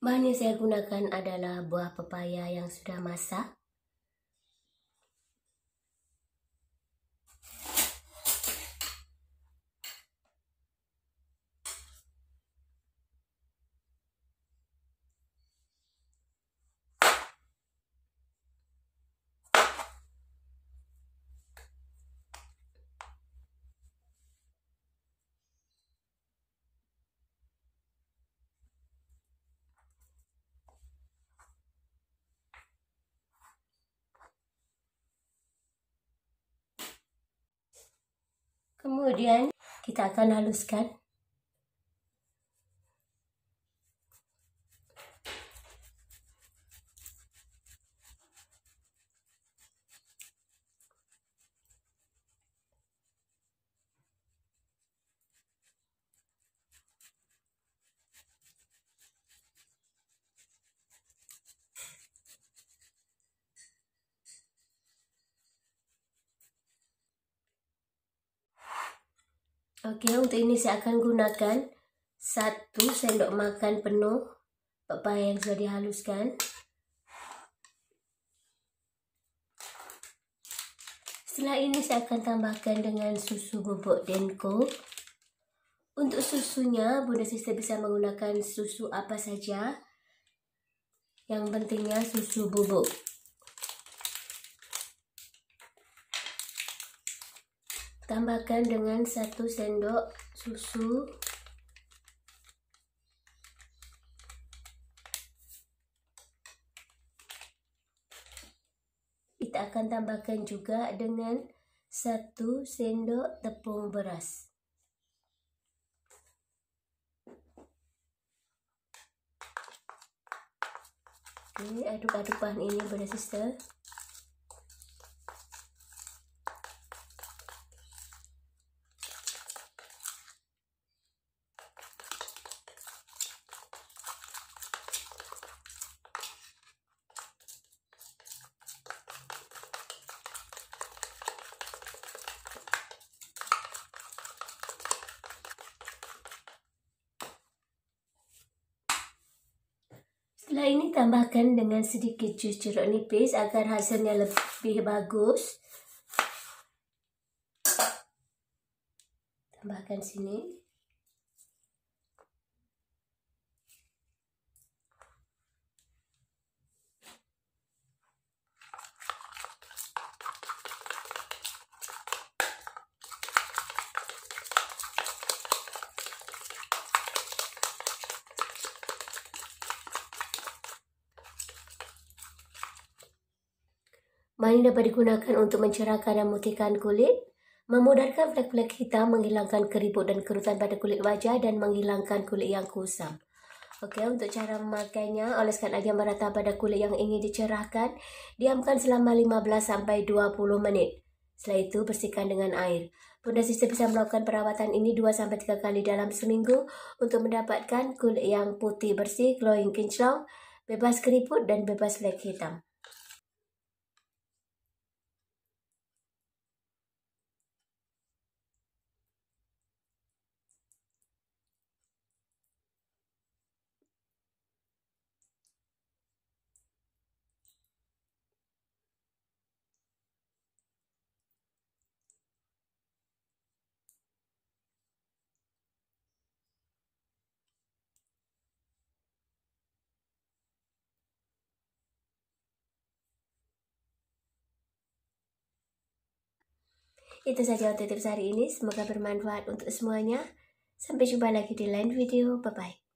Bahan yang saya gunakan adalah buah pepaya yang sudah masak. Kemudian kita akan haluskan Oke, untuk ini saya akan gunakan satu sendok makan penuh pepaya yang sudah dihaluskan. Setelah ini saya akan tambahkan dengan susu bubuk Denko. Untuk susunya, Bunda Sister bisa menggunakan susu apa saja. Yang pentingnya susu bubuk. tambahkan dengan satu sendok susu kita akan tambahkan juga dengan satu sendok tepung beras Aduk-aduk bahan ini pada sister Setelah ini tambahkan dengan sedikit jus jeruk nipis agar hasilnya lebih bagus. Tambahkan sini. Mani dapat digunakan untuk mencerahkan dan memutihkan kulit, memudarkan flek-flek hitam, menghilangkan keriput dan kerutan pada kulit wajah dan menghilangkan kulit yang kusam. Okey, untuk cara memakainya, oleskan agar merata pada kulit yang ingin dicerahkan, diamkan selama 15 sampai 20 minit. Setelah itu, bersihkan dengan air. Bunda Sister bisa melakukan perawatan ini 2 sampai 3 kali dalam seminggu untuk mendapatkan kulit yang putih bersih, glowing kinclong, bebas keriput, dan bebas flek hitam. Itu saja untuk tips hari ini. Semoga bermanfaat untuk semuanya. Sampai jumpa lagi di lain video. Bye-bye.